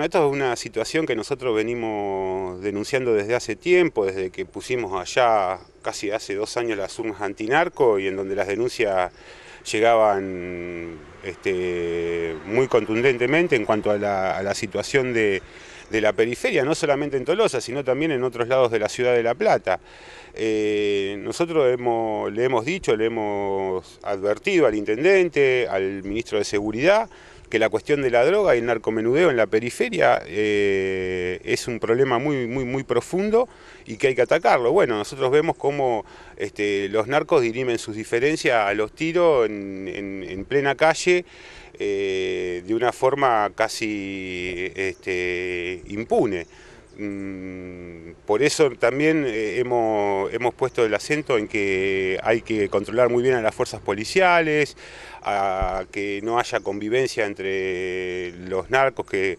Bueno, esto es una situación que nosotros venimos denunciando desde hace tiempo, desde que pusimos allá casi hace dos años las urnas antinarco y en donde las denuncias llegaban este, muy contundentemente en cuanto a la, situación de, la periferia, no solamente en Tolosa, sino también en otros lados de la ciudad de La Plata. Eh, nosotros le hemos dicho, le hemos advertido al intendente, al ministro de Seguridad, que la cuestión de la droga y el narcomenudeo en la periferia eh, es un problema muy, muy, muy profundo y que hay que atacarlo. Bueno, nosotros vemos cómo este, los narcos dirimen sus diferencias a los tiros en, plena calle eh, de una forma casi este, impune. Mm, por eso también eh, hemos, hemos, puesto el acento en que hay que controlar muy bien a las fuerzas policiales, a que no haya convivencia entre los narcos que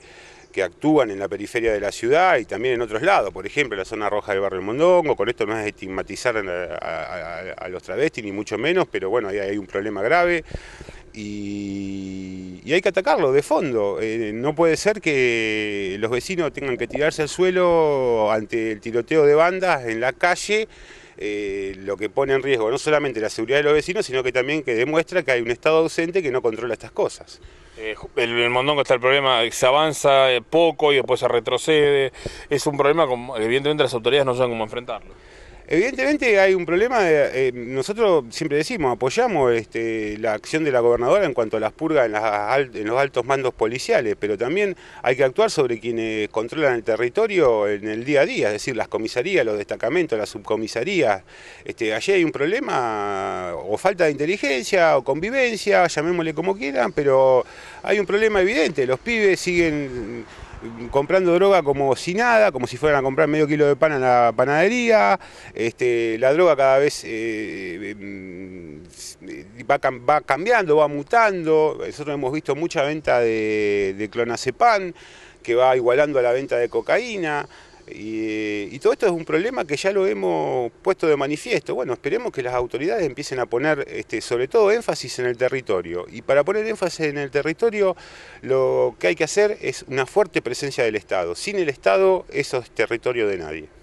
que actúan en la periferia de la ciudad y también en otros lados, por ejemplo, la zona roja del barrio Mondongo, con esto no es estigmatizar a, a los travestis ni mucho menos, pero bueno, ahí hay un problema grave y, hay que atacarlo de fondo. Eh, no puede ser que los vecinos tengan que tirarse al suelo ante el tiroteo de bandas en la calle. Eh, lo que pone en riesgo no solamente la seguridad de los vecinos, sino que también que demuestra que hay un Estado ausente que no controla estas cosas. Eh, el, el, Mondongo está el problema, se avanza poco y después se retrocede. Es un problema, como, evidentemente las autoridades no saben cómo enfrentarlo. Evidentemente hay un problema, eh, nosotros siempre decimos, apoyamos este, la acción de la gobernadora en cuanto a las purgas en, los altos mandos policiales, pero también hay que actuar sobre quienes controlan el territorio en el día a día, es decir, las comisarías, los destacamentos, las subcomisarías. Este, allí hay un problema o falta de inteligencia o convivencia, llamémosle como quieran, pero hay un problema evidente, los pibes siguen comprando droga como si nada, como si fueran a comprar medio kilo de pan en la panadería, este, la droga cada vez eh, mm, va, cambiando, va mutando, nosotros hemos visto mucha venta de, de clonazepam que va igualando a la venta de cocaína, y, todo esto es un problema que ya lo hemos puesto de manifiesto. Bueno, esperemos que las autoridades empiecen a poner este, sobre todo énfasis en el territorio. Y para poner énfasis en el territorio, lo que hay que hacer es una fuerte presencia del Estado. Sin el Estado, eso es territorio de nadie.